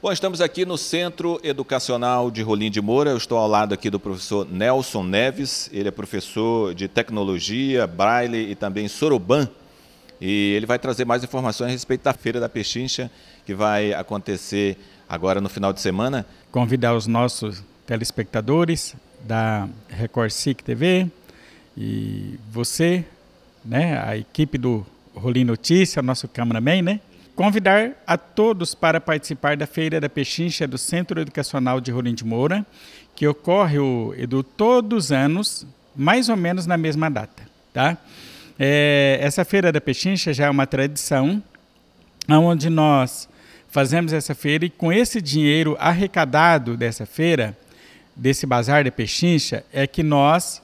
Bom, estamos aqui no Centro Educacional de Rolim de Moura. Eu estou ao lado aqui do professor Nelson Neves. Ele é professor de tecnologia, braille e também soroban. E ele vai trazer mais informações a respeito da Feira da Pechincha, que vai acontecer agora no final de semana. Convidar os nossos telespectadores da Record SIC TV e você, né, a equipe do Rolim Notícia, nosso cameraman, né? Convidar a todos para participar da Feira da Pechincha do Centro Educacional de Rolim de Moura, que ocorre, o Edu, todos os anos, mais ou menos na mesma data. Tá? É, essa Feira da Pechincha já é uma tradição, onde nós fazemos essa feira e com esse dinheiro arrecadado dessa feira, desse bazar da Pechincha, é que nós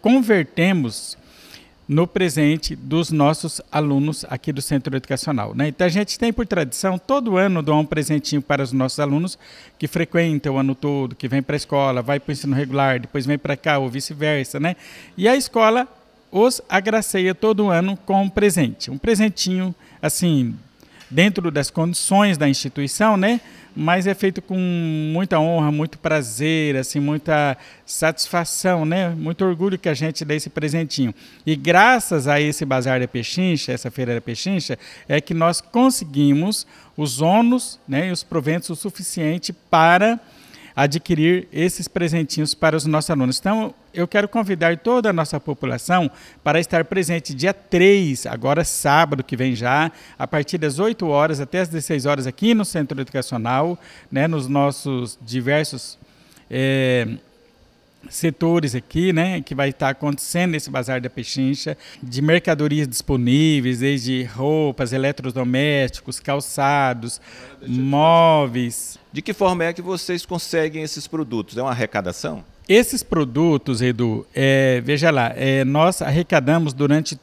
convertemos no presente dos nossos alunos aqui do Centro Educacional. Né? Então, a gente tem por tradição, todo ano, doar um presentinho para os nossos alunos que frequentam o ano todo, que vem para a escola, vai para o ensino regular, depois vem para cá, ou vice-versa. Né? E a escola os agraceia todo ano com um presente. Um presentinho, assim, dentro das condições da instituição, né? Mas é feito com muita honra, muito prazer, assim, muita satisfação, né? Muito orgulho que a gente dê esse presentinho. E graças a esse bazar da Pechincha, essa feira da Pechincha, é que nós conseguimos os ônus, né, e os proventos o suficiente para adquirir esses presentinhos para os nossos alunos. Então, eu quero convidar toda a nossa população para estar presente dia 3, agora sábado que vem já, a partir das 8 horas até as 16 horas aqui no Centro Educacional, né, nos nossos diversos é, setores aqui, né, que vai estar acontecendo nesse bazar da Pechincha, de mercadorias disponíveis, desde roupas, eletrodomésticos, calçados, móveis. De que forma é que vocês conseguem esses produtos? É uma arrecadação? Esses produtos, Edu, é, veja lá, é, nós arrecadamos durante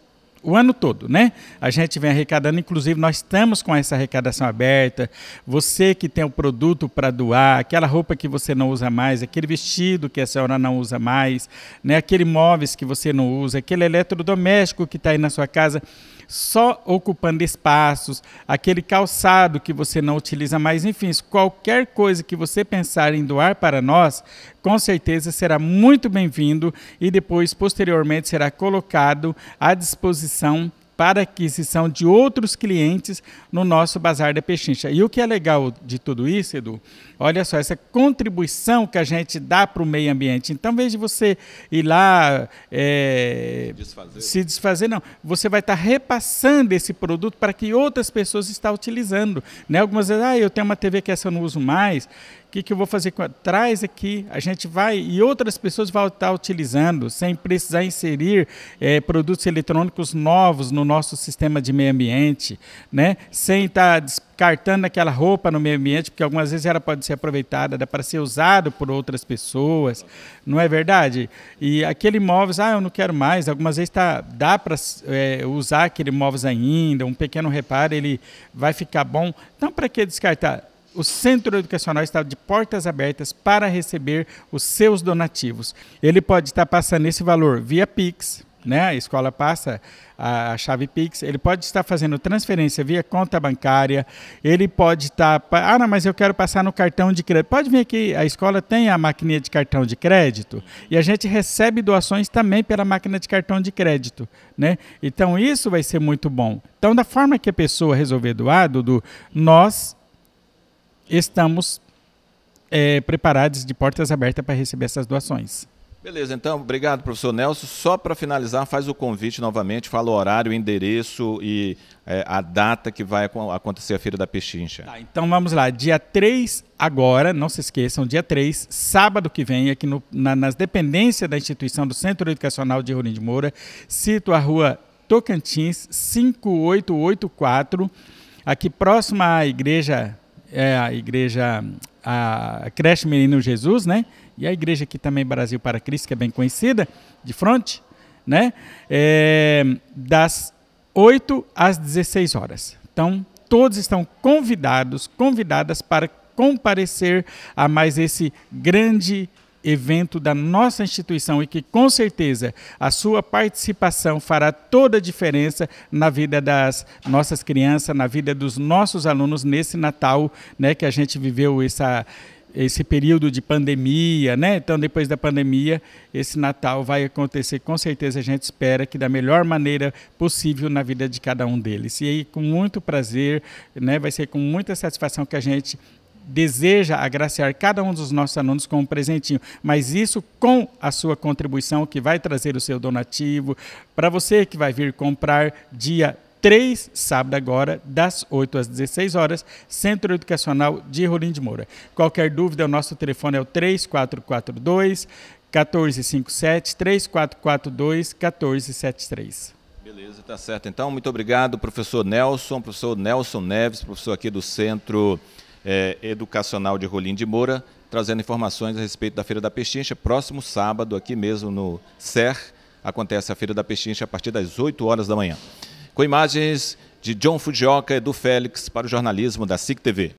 o ano todo, né? A gente vem arrecadando, inclusive nós estamos com essa arrecadação aberta. Você que tem o produto para doar, aquela roupa que você não usa mais, aquele vestido que a senhora não usa mais, né? Aquele móveis que você não usa, aquele eletrodoméstico que está aí na sua casa, só ocupando espaços, aquele calçado que você não utiliza mais, enfim, qualquer coisa que você pensar em doar para nós, com certeza será muito bem-vindo e depois, posteriormente, será colocado à disposição para aquisição de outros clientes no nosso Bazar da Pechincha. E o que é legal de tudo isso, Edu, olha só, essa contribuição que a gente dá para o meio ambiente. Então, em vez de você ir lá é, desfazer. se desfazer, não. Você vai estar repassando esse produto para que outras pessoas estão utilizando. Né? Algumas vezes, ah, eu tenho uma TV que essa eu não uso mais, que, que eu vou fazer com Traz aqui, a gente vai e outras pessoas vão estar utilizando sem precisar inserir é, produtos eletrônicos novos no nosso sistema de meio ambiente, né? sem estar descartando aquela roupa no meio ambiente, porque algumas vezes ela pode ser aproveitada, dá para ser usado por outras pessoas, não é verdade? E aquele móveis, ah, eu não quero mais, algumas vezes tá, dá para é, usar aquele móveis ainda, um pequeno reparo, ele vai ficar bom. Então, para que descartar? O Centro Educacional está de portas abertas para receber os seus donativos. Ele pode estar passando esse valor via Pix, né? A escola passa a chave Pix, ele pode estar fazendo transferência via conta bancária, ele pode estar. Ah, não, mas eu quero passar no cartão de crédito. Pode vir aqui, a escola tem a maquininha de cartão de crédito e a gente recebe doações também pela máquina de cartão de crédito, né? Então isso vai ser muito bom. Então, da forma que a pessoa resolver doar, Dudu, nós estamos é, preparados de portas abertas para receber essas doações. Beleza, então, obrigado, professor Nelson. Só para finalizar, faz o convite novamente, fala o horário, o endereço e é, a data que vai acontecer a Feira da Pechincha. Tá, então vamos lá, dia 3 agora, não se esqueçam, dia 3, sábado que vem, aqui no, na, nas dependências da instituição do Centro Educacional de Rurim de Moura, cito a rua Tocantins, 5884, aqui próximo à igreja é a igreja, a creche Menino Jesus, né? E a igreja aqui também, Brasil para Cristo, que é bem conhecida, de frente, né? É, das 8 às 16 horas. Então, todos estão convidados, convidadas para comparecer a mais esse grande evento evento da nossa instituição e que, com certeza, a sua participação fará toda a diferença na vida das nossas crianças, na vida dos nossos alunos nesse Natal né, que a gente viveu essa, esse período de pandemia, né? Então, depois da pandemia, esse Natal vai acontecer, com certeza a gente espera que da melhor maneira possível na vida de cada um deles. E aí, com muito prazer, né? Vai ser com muita satisfação que a gente deseja agraciar cada um dos nossos alunos com um presentinho, mas isso com a sua contribuição que vai trazer o seu donativo para você que vai vir comprar dia 3, sábado agora, das 8 às 16 horas, Centro Educacional de Rolim de Moura. Qualquer dúvida, o nosso telefone é o 3442 1457 3442 1473. Beleza, tá certo. Então, muito obrigado, professor Nelson, professor Nelson Neves, professor aqui do Centro é, educacional de Rolim de Moura, trazendo informações a respeito da Feira da Pechincha. Próximo sábado, aqui mesmo no SER, acontece a Feira da Pechincha a partir das 8 horas da manhã. Com imagens de John Fujioka e do Félix para o jornalismo da SIC TV.